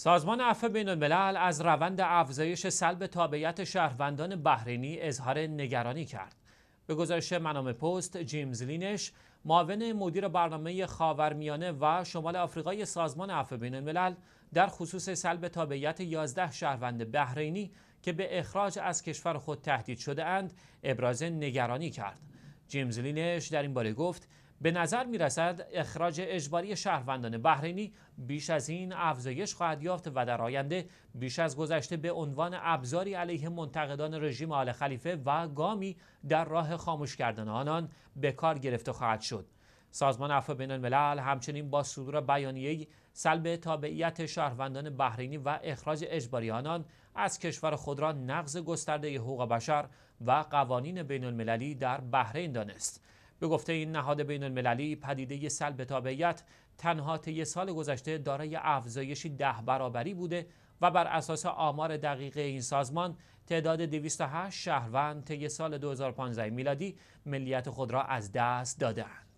سازمان عفو بین الملل از روند افزایش سلب تابعیت شهروندان بحرینی اظهار نگرانی کرد. به گزارش منام پست، جیمز لینش، معاون مدیر برنامه خاورمیانه و شمال آفریقای سازمان عفو بین الملل در خصوص سلب تابعیت 11 شهروند بحرینی که به اخراج از کشور خود تهدید شده اند، ابراز نگرانی کرد. جیمز لینش در این باره گفت به نظر می رسد اخراج اجباری شهروندان بحرینی بیش از این افزایش خواهد یافت و در آینده بیش از گذشته به عنوان ابزاری علیه منتقدان رژیم آل خلیفه و گامی در راه خاموش کردن آنان به کار گرفته خواهد شد. سازمان عفو بین الملل همچنین با صدور بیانیه سلب تابعیت شهروندان بحرینی و اخراج اجباری آنان از کشور خود را نقض گسترده حقوق بشر و قوانین بین المللی در بحرین دانست. به گفته این نهاد بین المللی پدیده سلب تابعیت تنها طی سال گذشته دارای افزایشی ده برابری بوده و بر اساس آمار دقیق این سازمان تعداد 208 شهروند طی سال 2015 میلادی ملیت خود را از دست دادهاند.